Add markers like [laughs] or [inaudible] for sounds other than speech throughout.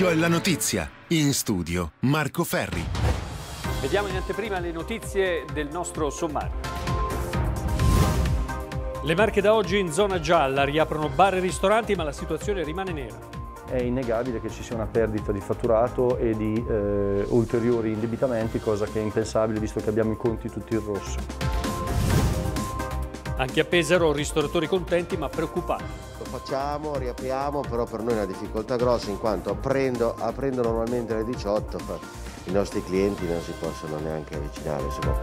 L'occhio è la notizia. In studio Marco Ferri. Vediamo in anteprima le notizie del nostro sommario. Le marche da oggi in zona gialla riaprono bar e ristoranti ma la situazione rimane nera è innegabile che ci sia una perdita di fatturato e di eh, ulteriori indebitamenti, cosa che è impensabile visto che abbiamo i conti tutti in rosso. Anche a Pesaro ristoratori contenti ma preoccupati facciamo, riapriamo, però per noi è una difficoltà grossa in quanto aprendo, aprendo normalmente alle 18 i nostri clienti non si possono neanche avvicinare. Insomma.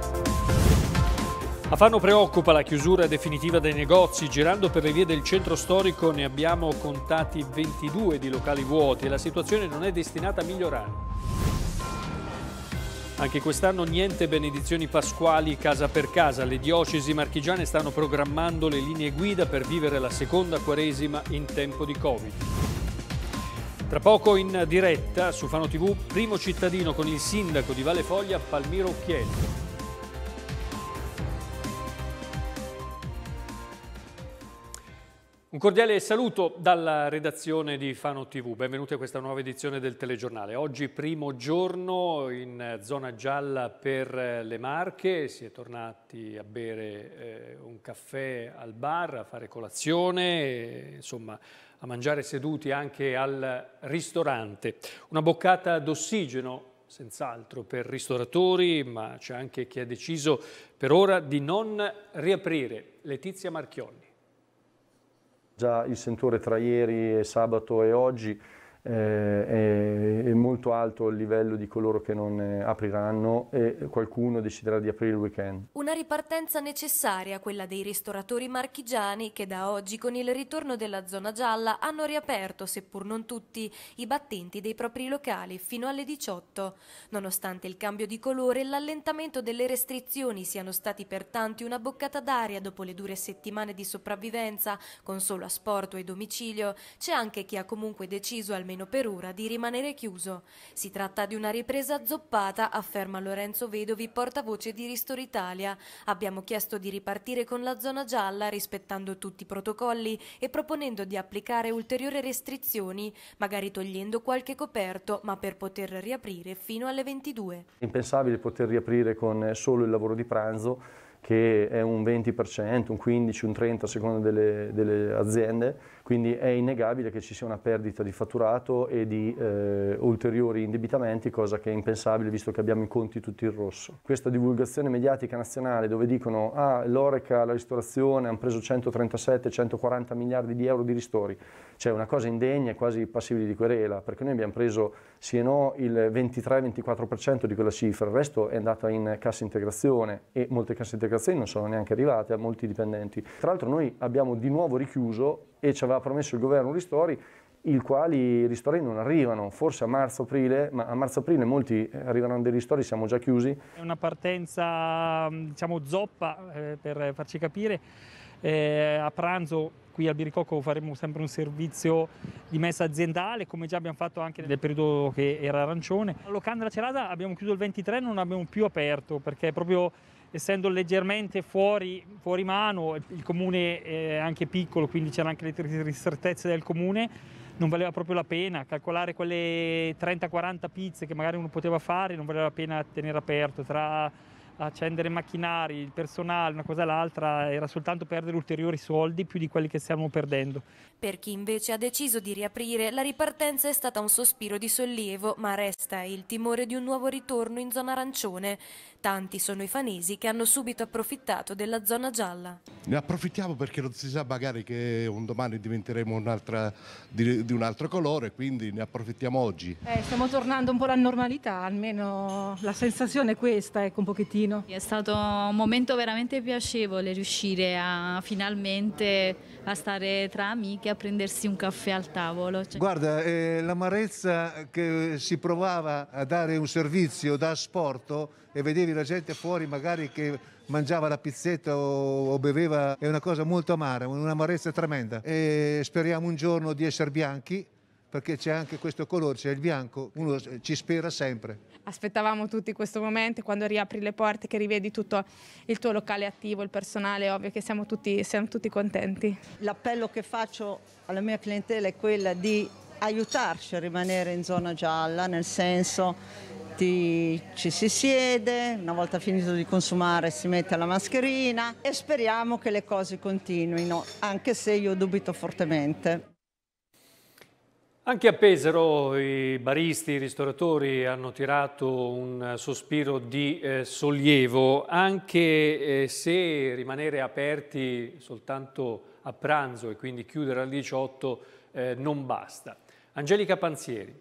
A Fano preoccupa la chiusura definitiva dei negozi. Girando per le vie del centro storico ne abbiamo contati 22 di locali vuoti e la situazione non è destinata a migliorare. Anche quest'anno niente benedizioni pasquali casa per casa. Le diocesi marchigiane stanno programmando le linee guida per vivere la seconda quaresima in tempo di Covid. Tra poco in diretta su Fano TV, primo cittadino con il sindaco di Valle Foglia Palmiro Occhiello. Un cordiale saluto dalla redazione di Fano TV, benvenuti a questa nuova edizione del telegiornale. Oggi primo giorno in zona gialla per le Marche, si è tornati a bere eh, un caffè al bar, a fare colazione, e, insomma a mangiare seduti anche al ristorante. Una boccata d'ossigeno senz'altro per ristoratori, ma c'è anche chi ha deciso per ora di non riaprire. Letizia Marchionni già il sentore tra ieri e sabato e oggi eh, è, molto alto il livello di coloro che non eh, apriranno e qualcuno deciderà di aprire il weekend. Una ripartenza necessaria, quella dei ristoratori marchigiani che da oggi con il ritorno della zona gialla hanno riaperto, seppur non tutti, i battenti dei propri locali fino alle 18. Nonostante il cambio di colore, e l'allentamento delle restrizioni siano stati per tanti una boccata d'aria dopo le dure settimane di sopravvivenza, con solo asporto e domicilio, c'è anche chi ha comunque deciso almeno almeno per ora, di rimanere chiuso. Si tratta di una ripresa zoppata, afferma Lorenzo Vedovi, portavoce di Ristori Italia. Abbiamo chiesto di ripartire con la zona gialla, rispettando tutti i protocolli e proponendo di applicare ulteriori restrizioni, magari togliendo qualche coperto, ma per poter riaprire fino alle 22. È impensabile poter riaprire con eh, solo il lavoro di pranzo, che è un 20%, un 15%, un 30% a seconda delle, delle aziende quindi è innegabile che ci sia una perdita di fatturato e di eh, ulteriori indebitamenti, cosa che è impensabile visto che abbiamo i conti tutti in rosso. Questa divulgazione mediatica nazionale dove dicono ah, l'oreca, la ristorazione hanno preso 137-140 miliardi di euro di ristori, cioè una cosa indegna e quasi passibile di querela, perché noi abbiamo preso sì e no il 23-24% di quella cifra, il resto è andata in cassa integrazione e molte casse integrazioni non sono neanche arrivate a molti dipendenti. Tra l'altro noi abbiamo di nuovo richiuso e ci aveva promesso il governo ristori, i quali ristori non arrivano, forse a marzo-aprile, ma a marzo-aprile molti eh, arriveranno dei ristori, siamo già chiusi. È una partenza, mm, diciamo, zoppa, eh, per farci capire. Eh, a pranzo qui al Biricocco faremo sempre un servizio di messa aziendale, come già abbiamo fatto anche nel periodo che era arancione. A Locanda La Cerata abbiamo chiuso il 23, non abbiamo più aperto perché proprio essendo leggermente fuori, fuori mano, il comune eh, è anche piccolo, quindi c'erano anche le ristrettezze del comune, non valeva proprio la pena calcolare quelle 30-40 pizze che magari uno poteva fare, non valeva la pena tenere aperto tra accendere macchinari, il personale, una cosa o l'altra, era soltanto perdere ulteriori soldi più di quelli che stiamo perdendo. Per chi invece ha deciso di riaprire, la ripartenza è stata un sospiro di sollievo, ma resta il timore di un nuovo ritorno in zona arancione. Tanti sono i fanesi che hanno subito approfittato della zona gialla. Ne approfittiamo perché non si sa magari che un domani diventeremo un di, di, un altro colore, quindi ne approfittiamo oggi. Eh, stiamo tornando un po' alla normalità, almeno la sensazione è questa, ecco un pochettino bambino. È stato un momento veramente piacevole riuscire a, finalmente a stare tra amiche, a prendersi un caffè al tavolo. Cioè Guarda, eh, l'amarezza che si provava a dare un servizio da sporto e vedevi la gente fuori magari che mangiava la pizzetta o, o beveva, è una cosa molto amara, un'amarezza tremenda. E speriamo un giorno di essere bianchi perché c'è anche questo colore, c'è il bianco, uno ci spera sempre. Aspettavamo tutti questo momento, quando riapri le porte, che rivedi tutto il tuo locale attivo, il personale, ovvio che siamo tutti, siamo tutti contenti. L'appello che faccio alla mia clientela è quella di aiutarci a rimanere in zona gialla, nel senso ti, ci si siede, una volta finito di consumare si mette la mascherina e speriamo che le cose continuino, anche se io dubito fortemente. Anche a Pesaro i baristi, i ristoratori hanno tirato un sospiro di eh, sollievo, anche eh, se rimanere aperti soltanto a pranzo e quindi chiudere alle 18 eh, non basta. Angelica Panzieri.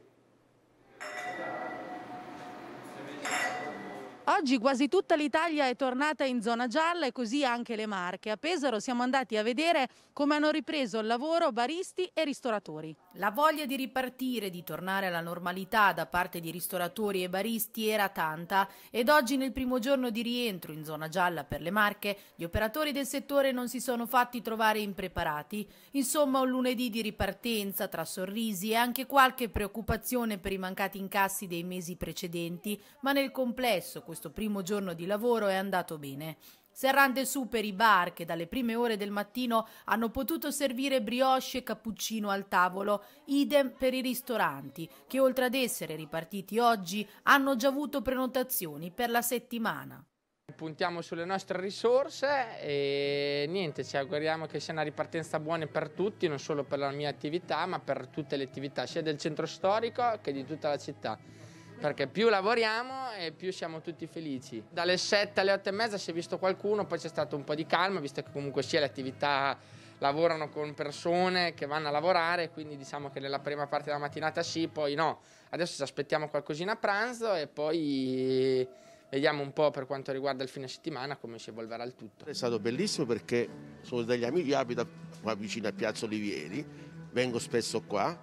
Oggi quasi tutta l'Italia è tornata in zona gialla e così anche le Marche. A Pesaro siamo andati a vedere come hanno ripreso il lavoro baristi e ristoratori. La voglia di ripartire, di tornare alla normalità da parte di ristoratori e baristi era tanta ed oggi nel primo giorno di rientro in zona gialla per le Marche gli operatori del settore non si sono fatti trovare impreparati. Insomma un lunedì di ripartenza tra sorrisi e anche qualche preoccupazione per i mancati incassi dei mesi precedenti, ma nel complesso questo primo giorno di lavoro è andato bene. Serrande su per i bar che dalle prime ore del mattino hanno potuto servire brioche e cappuccino al tavolo, idem per i ristoranti che oltre ad essere ripartiti oggi hanno già avuto prenotazioni per la settimana. Puntiamo sulle nostre risorse e niente, ci auguriamo che sia una ripartenza buona per tutti, non solo per la mia attività ma per tutte le attività sia del centro storico che di tutta la città perché più lavoriamo e più siamo tutti felici. Dalle 7 alle 8 e mezza si è visto qualcuno, poi c'è stato un po' di calma, visto che comunque sia le attività lavorano con persone che vanno a lavorare, quindi diciamo che nella prima parte della mattinata sì, poi no. Adesso ci aspettiamo qualcosina a pranzo e poi vediamo un po' per quanto riguarda il fine settimana come si evolverà il tutto. È stato bellissimo perché sono degli amici, io abito qua vicino a Piazza Olivieri, vengo spesso qua,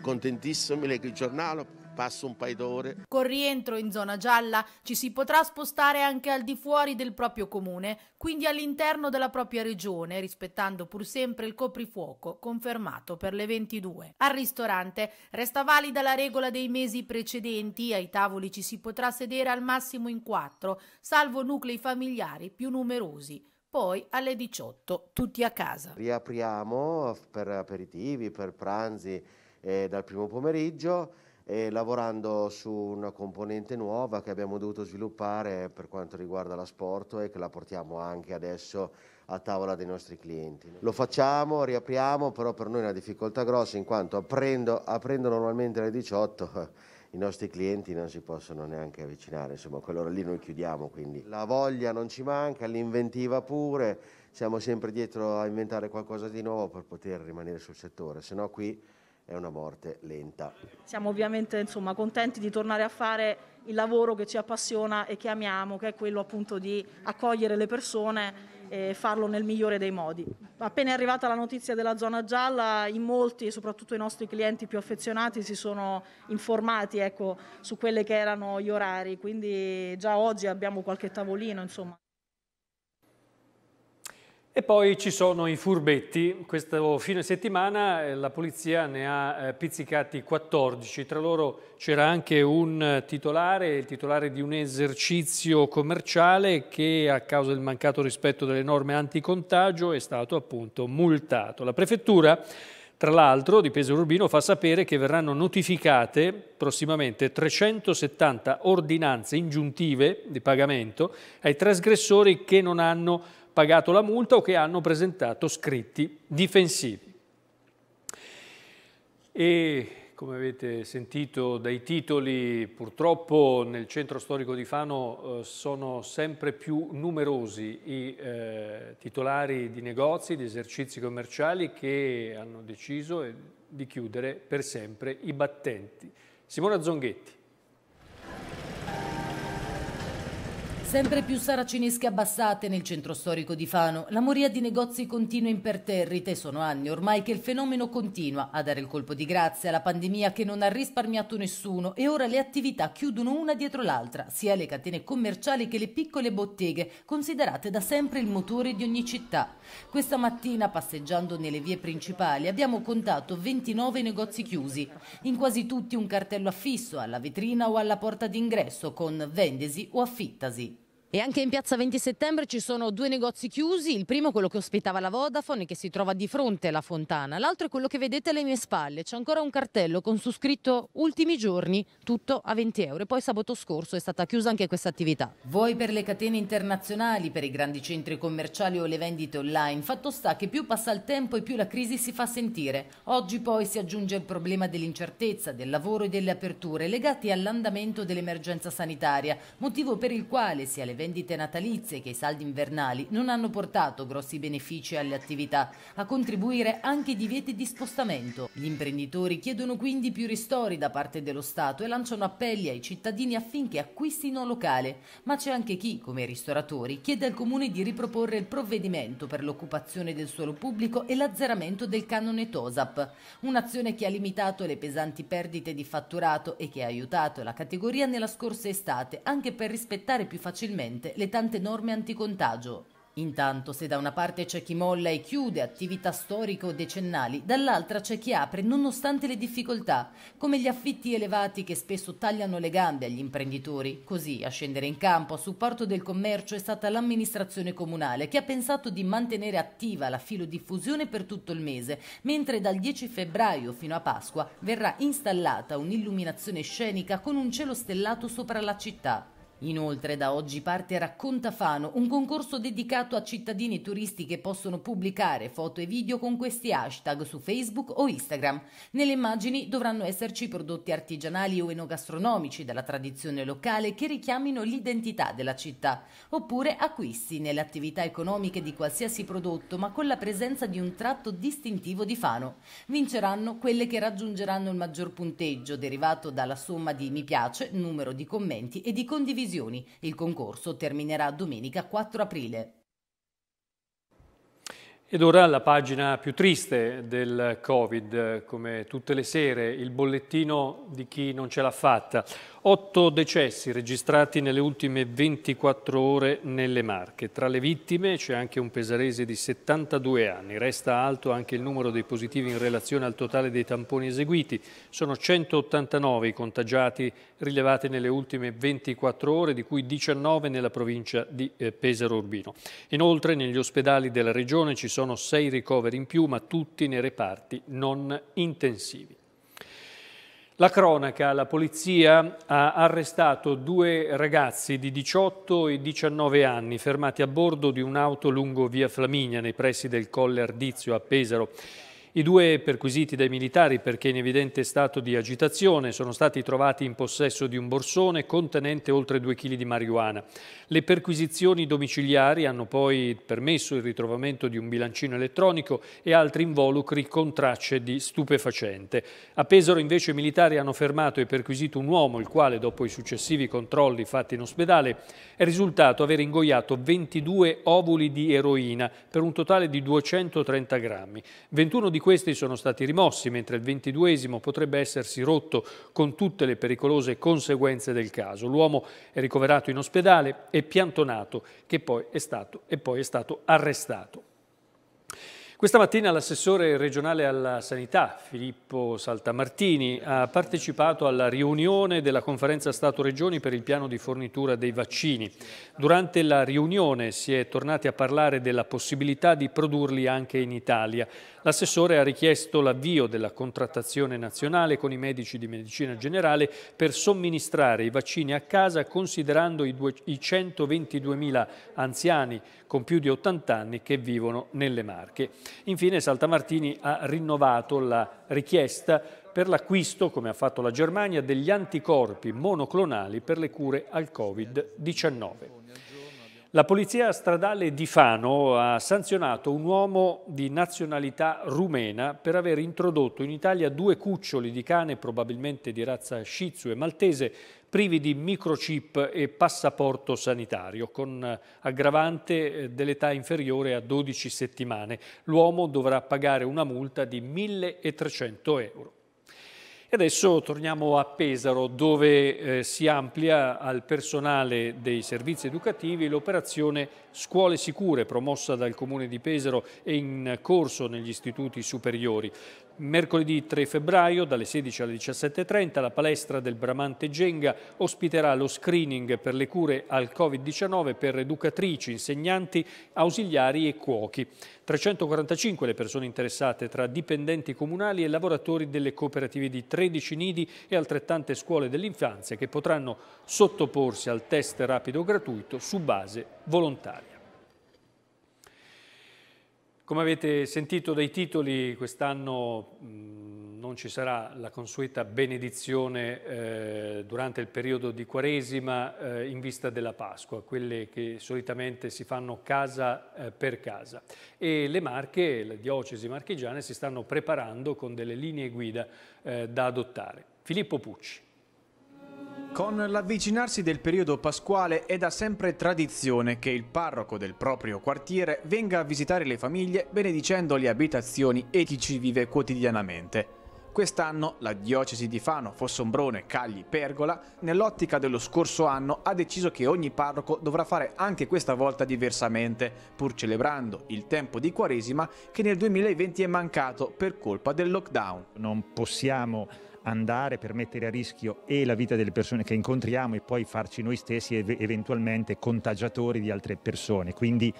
contentissimo, leggo il giornale, passo un paio d'ore. Con rientro in zona gialla ci si potrà spostare anche al di fuori del proprio comune, quindi all'interno della propria regione, rispettando pur sempre il coprifuoco confermato per le 22. Al ristorante resta valida la regola dei mesi precedenti, ai tavoli ci si potrà sedere al massimo in quattro, salvo nuclei familiari più numerosi poi alle 18 tutti a casa. Riapriamo per aperitivi, per pranzi eh, dal primo pomeriggio e lavorando su una componente nuova che abbiamo dovuto sviluppare per quanto riguarda la l'asporto e che la portiamo anche adesso a tavola dei nostri clienti. Lo facciamo, riapriamo, però per noi è una difficoltà grossa in quanto aprendo, aprendo normalmente alle 18 [laughs] i nostri clienti non si possono neanche avvicinare, insomma quell'ora lì noi chiudiamo quindi. La voglia non ci manca, l'inventiva pure, siamo sempre dietro a inventare qualcosa di nuovo per poter rimanere sul settore, se no qui è una morte lenta. Siamo ovviamente insomma, contenti di tornare a fare il lavoro che ci appassiona e che amiamo, che è quello appunto di accogliere le persone e farlo nel migliore dei modi. Appena è arrivata la notizia della zona gialla, in molti, soprattutto i nostri clienti più affezionati, si sono informati ecco, su quelli che erano gli orari, quindi già oggi abbiamo qualche tavolino. Insomma. E poi ci sono i furbetti, questo fine settimana eh, la polizia ne ha eh, pizzicati 14, tra loro c'era anche un titolare, il titolare di un esercizio commerciale che a causa del mancato rispetto delle norme anticontagio è stato appunto multato. La prefettura tra l'altro di Pesaro Urbino fa sapere che verranno notificate prossimamente 370 ordinanze ingiuntive di pagamento ai trasgressori che non hanno pagato la multa o che hanno presentato scritti difensivi. E come avete sentito dai titoli, purtroppo nel centro storico di Fano eh, sono sempre più numerosi i eh, titolari di negozi, di esercizi commerciali che hanno deciso eh, di chiudere per sempre i battenti. Simona Zonghetti. Sempre più saracinesche abbassate nel centro storico di Fano. La moria di negozi continua imperterrite. Sono anni ormai che il fenomeno continua a dare il colpo di grazia alla pandemia che non ha risparmiato nessuno e ora le attività chiudono una dietro l'altra, sia le catene commerciali che le piccole botteghe, considerate da sempre il motore di ogni città. Questa mattina, passeggiando nelle vie principali, abbiamo contato 29 negozi chiusi. In quasi tutti un cartello affisso alla vetrina o alla porta d'ingresso con vendesi o affittasi. E anche in piazza 20 settembre ci sono due negozi chiusi, il primo è quello che ospitava la Vodafone che si trova di fronte alla fontana, l'altro è quello che vedete alle mie spalle, c'è ancora un cartello con su scritto ultimi giorni, tutto a 20 euro e poi sabato scorso è stata chiusa anche questa attività. Vuoi per le catene internazionali, per i grandi centri commerciali o le vendite online, fatto sta che più passa il tempo e più la crisi si fa sentire. Oggi poi si aggiunge il problema dell'incertezza, del lavoro e delle aperture legati all'andamento dell'emergenza sanitaria, motivo per il quale sia le vendite natalizie che i saldi invernali non hanno portato grossi benefici alle attività, a contribuire anche i divieti di spostamento. Gli imprenditori chiedono quindi più ristori da parte dello Stato e lanciano appelli ai cittadini affinché acquistino locale, ma c'è anche chi, come i ristoratori, chiede al Comune di riproporre il provvedimento per l'occupazione del suolo pubblico e l'azzeramento del canone TOSAP, un'azione che ha limitato le pesanti perdite di fatturato e che ha aiutato la categoria nella scorsa estate anche per rispettare più facilmente velocemente le tante norme anticontagio. Intanto se da una parte c'è chi molla e chiude attività storiche o decennali, dall'altra c'è chi apre nonostante le difficoltà, come gli affitti elevati che spesso tagliano le gambe agli imprenditori. Così a scendere in campo a supporto del commercio è stata l'amministrazione comunale che ha pensato di mantenere attiva la filodiffusione per tutto il mese, mentre dal 10 febbraio fino a Pasqua verrà installata un'illuminazione scenica con un cielo stellato sopra la città. Inoltre da oggi parte Racconta Fano, un concorso dedicato a cittadini e turisti che possono pubblicare foto e video con questi hashtag su Facebook o Instagram. Nelle immagini dovranno esserci prodotti artigianali o enogastronomici della tradizione locale che richiamino l'identità della città, oppure acquisti nelle attività economiche di qualsiasi prodotto ma con la presenza di un tratto distintivo di Fano. Vinceranno quelle che raggiungeranno il maggior punteggio derivato dalla somma di mi piace, numero di commenti e di condivisione decisioni. Il concorso terminerà domenica 4 aprile. Ed ora la pagina più triste del Covid, come tutte le sere, il bollettino di chi non ce l'ha fatta. Otto decessi registrati nelle ultime 24 ore nelle Marche. Tra le vittime c'è anche un pesarese di 72 anni. Resta alto anche il numero dei positivi in relazione al totale dei tamponi eseguiti. Sono 189 i contagiati rilevati nelle ultime 24 ore, di cui 19 nella provincia di eh, Pesaro Urbino. Inoltre negli ospedali della regione ci sono sono sei ricoveri in più, ma tutti nei reparti non intensivi. La cronaca, la polizia ha arrestato due ragazzi di 18 e 19 anni fermati a bordo di un'auto lungo via Flaminia nei pressi del Colle Ardizio a Pesaro. I due perquisiti dai militari perché in evidente stato di agitazione sono stati trovati in possesso di un borsone contenente oltre 2 kg di marijuana. Le perquisizioni domiciliari hanno poi permesso il ritrovamento di un bilancino elettronico e altri involucri con tracce di stupefacente. A Pesaro invece i militari hanno fermato e perquisito un uomo il quale dopo i successivi controlli fatti in ospedale è risultato aver ingoiato 22 ovuli di eroina per un totale di 230 grammi. 21 di questi sono stati rimossi, mentre il ventiduesimo potrebbe essersi rotto con tutte le pericolose conseguenze del caso. L'uomo è ricoverato in ospedale e piantonato, che poi è stato, poi è stato arrestato. Questa mattina l'assessore regionale alla sanità, Filippo Saltamartini, ha partecipato alla riunione della conferenza Stato-Regioni per il piano di fornitura dei vaccini. Durante la riunione si è tornati a parlare della possibilità di produrli anche in Italia. L'assessore ha richiesto l'avvio della contrattazione nazionale con i medici di medicina generale per somministrare i vaccini a casa considerando i, 122.000 anziani con più di 80 anni che vivono nelle Marche. Infine Saltamartini ha rinnovato la richiesta per l'acquisto, come ha fatto la Germania, degli anticorpi monoclonali per le cure al Covid-19. La polizia stradale di Fano ha sanzionato un uomo di nazionalità rumena per aver introdotto in Italia due cuccioli di cane, probabilmente di razza Shih Tzu e maltese, privi di microchip e passaporto sanitario, con eh, aggravante eh, dell'età inferiore a 12 settimane. L'uomo dovrà pagare una multa di 1.300 euro. E adesso torniamo a Pesaro, dove eh, si amplia al personale dei servizi educativi l'operazione Scuole Sicure, promossa dal Comune di Pesaro e in corso negli istituti superiori. Mercoledì 3 febbraio dalle 16 alle 17.30 la palestra del Bramante Genga ospiterà lo screening per le cure al Covid-19 per educatrici, insegnanti, ausiliari e cuochi. 345 le persone interessate tra dipendenti comunali e lavoratori delle cooperative di 13 nidi e altrettante scuole dell'infanzia che potranno sottoporsi al test rapido gratuito su base volontaria. Come avete sentito dai titoli, quest'anno non ci sarà la consueta benedizione eh, durante il periodo di Quaresima eh, in vista della Pasqua, quelle che solitamente si fanno casa eh, per casa. E le Marche, le diocesi marchigiane, si stanno preparando con delle linee guida eh, da adottare. Filippo Pucci. Con l'avvicinarsi del periodo pasquale è da sempre tradizione che il parroco del proprio quartiere venga a visitare le famiglie benedicendo le abitazioni e chi ci vive quotidianamente. Quest'anno la diocesi di Fano, Fossombrone, Cagli, Pergola, nell'ottica dello scorso anno ha deciso che ogni parroco dovrà fare anche questa volta diversamente, pur celebrando il tempo di Quaresima che nel 2020 è mancato per colpa del lockdown. Non possiamo andare per mettere a rischio e la vita delle persone che incontriamo e poi farci noi stessi eventualmente contagiatori di altre persone. Quindi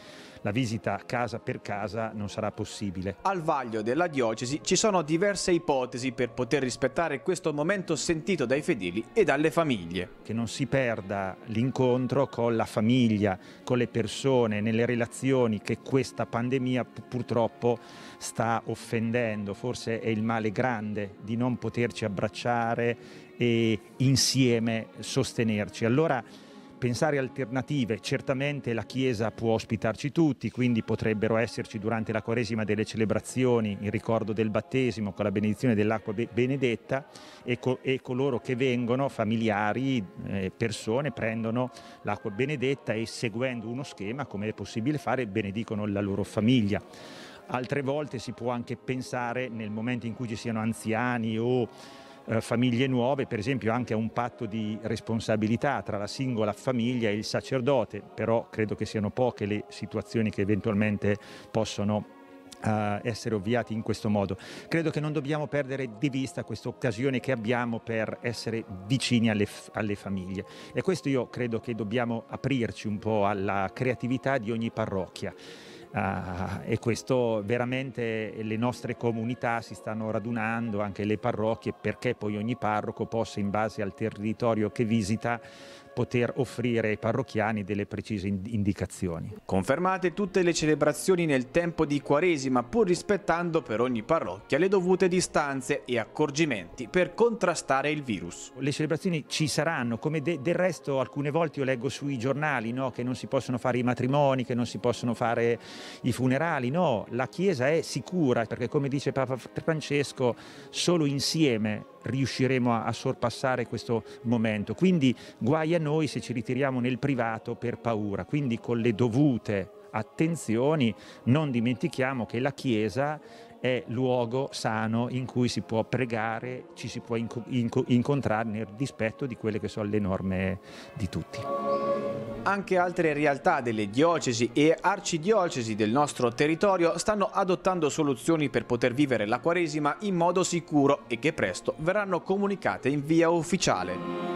la visita casa per casa non sarà possibile. Al vaglio della diocesi ci sono diverse ipotesi per poter rispettare questo momento sentito dai fedeli e dalle famiglie. Che non si perda l'incontro con la famiglia, con le persone, nelle relazioni che questa pandemia purtroppo sta offendendo. Forse è il male grande di non poterci abbracciare e insieme sostenerci. Allora pensare alternative, certamente la Chiesa può ospitarci tutti, quindi potrebbero esserci durante la Quaresima delle celebrazioni in ricordo del battesimo con la benedizione dell'acqua benedetta e, co- e coloro che vengono, familiari, eh, persone, prendono l'acqua benedetta e seguendo uno schema, come è possibile fare, benedicono la loro famiglia. Altre volte si può anche pensare nel momento in cui ci siano anziani o eh, famiglie nuove, per esempio anche a un patto di responsabilità tra la singola famiglia e il sacerdote, però credo che siano poche le situazioni che eventualmente possono eh, essere ovviati in questo modo. Credo che non dobbiamo perdere di vista questa occasione che abbiamo per essere vicini alle, alle, famiglie e questo io credo che dobbiamo aprirci un po' alla creatività di ogni parrocchia. Ah, e questo veramente le nostre comunità si stanno radunando, anche le parrocchie, perché poi ogni parroco possa in base al territorio che visita poter offrire ai parrocchiani delle precise indicazioni. Confermate tutte le celebrazioni nel tempo di Quaresima, pur rispettando per ogni parrocchia le dovute distanze e accorgimenti per contrastare il virus. Le celebrazioni ci saranno, come de del resto alcune volte io leggo sui giornali no? che non si possono fare i matrimoni, che non si possono fare i funerali, no, la Chiesa è sicura perché come dice Papa Francesco, solo insieme riusciremo a, a sorpassare questo momento. Quindi guai a noi se ci ritiriamo nel privato per paura, quindi con le dovute attenzioni non dimentichiamo che la Chiesa è luogo sano in cui si può pregare, ci si può inco- inco- incontrare nel rispetto di quelle che sono le norme di tutti anche altre realtà delle diocesi e arcidiocesi del nostro territorio stanno adottando soluzioni per poter vivere la Quaresima in modo sicuro e che presto verranno comunicate in via ufficiale.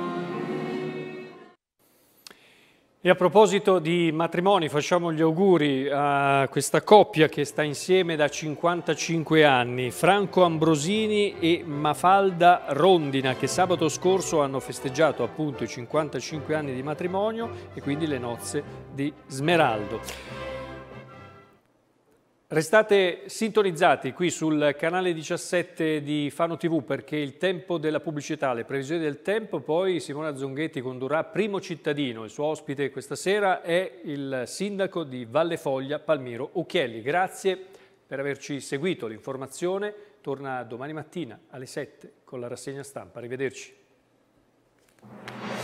E a proposito di matrimoni, facciamo gli auguri a questa coppia che sta insieme da 55 anni, Franco Ambrosini e Mafalda Rondina, che sabato scorso hanno festeggiato appunto i 55 anni di matrimonio e quindi le nozze di Smeraldo. Restate sintonizzati qui sul canale 17 di Fano TV perché il tempo della pubblicità, le previsioni del tempo, poi Simona Zonghetti condurrà Primo Cittadino. Il suo ospite questa sera è il sindaco di Valle Foglia, Palmiro Ucchielli. Grazie per averci seguito. L'informazione torna domani mattina alle 7 con la rassegna stampa. Arrivederci.